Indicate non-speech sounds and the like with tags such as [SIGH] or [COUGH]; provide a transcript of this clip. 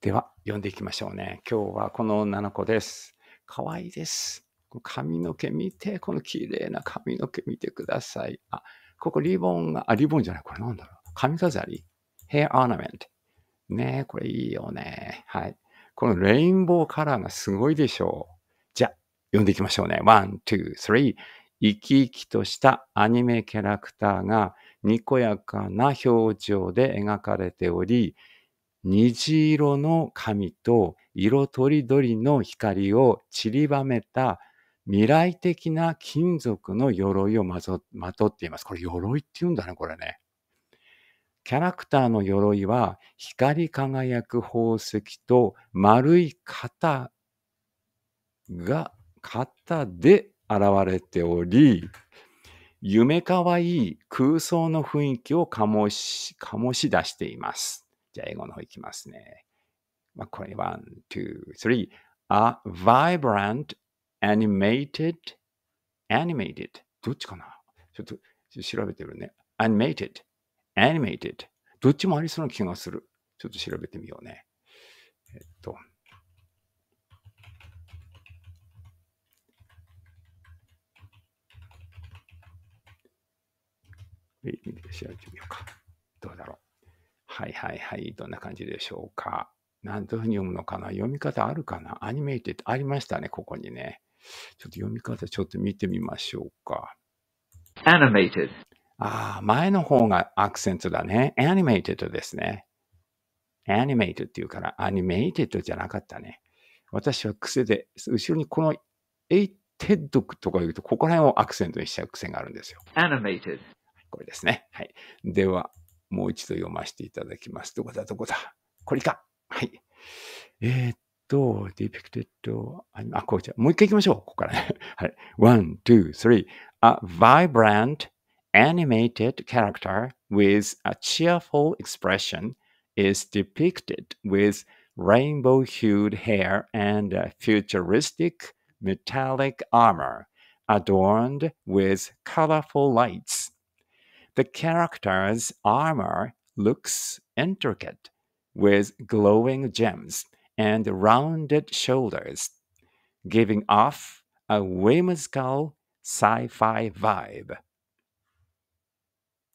では、読んでいきましょうね。今日はこの女の子です。かわいいです。髪の毛見て、この綺麗な髪の毛見てください。あ、ここリボンが、あ、リボンじゃない、これなんだろう。髪飾りヘアアーナメント。ねえ、これいいよね。はい。このレインボーカラーがすごいでしょう。じゃあ、読んでいきましょうね。ワン、ツー、スリー。生き生きとしたアニメキャラクターがにこやかな表情で描かれており、虹色の神と色とりどりの光を散りばめた未来的な金属の鎧をまとっています。これ鎧って言うんだね、これね。キャラクターの鎧は光り輝く宝石と丸い型が型で現れており、夢かわいい空想の雰囲気を醸し醸し出しています。じゃあ英語の方いきますね。まあ、これ、ワン、ツー、スリー。A vibrant, animated, animated. どっちかなちょっと調べてるね。animated, animated. どっちもありそうな気がする。ちょっと調べてみようね。えっと。調べてみようか。どうだろう。はいはいはい。どんな感じでしょうか。なんどういうふうに読むのかな読み方あるかなアニメイテってありましたね、ここにね。ちょっと読み方ちょっと見てみましょうか。アニメイテッド。ああ、前の方がアクセントだね。アニメイテッドですね。アニメイテッドっていうから、アニメイテッドじゃなかったね。私は癖で、後ろにこの a テッドとか言うと、ここら辺をアクセントにしちゃう癖があるんですよ。アニメイテッド。これですね。はい。では、もう一度読ませていただきます。どこだどこだこれかはい。えー、っと、ディペクテッド、あ、こうじゃ。もう一回行きましょう。ここからね。はい。one, [LAUGHS] two, three. A vibrant animated character with a cheerful expression is depicted with rainbow hued hair and futuristic metallic armor adorned with colorful lights. The character's armor looks intricate with glowing gems and rounded shoulders, giving off a whimsical sci fi vibe.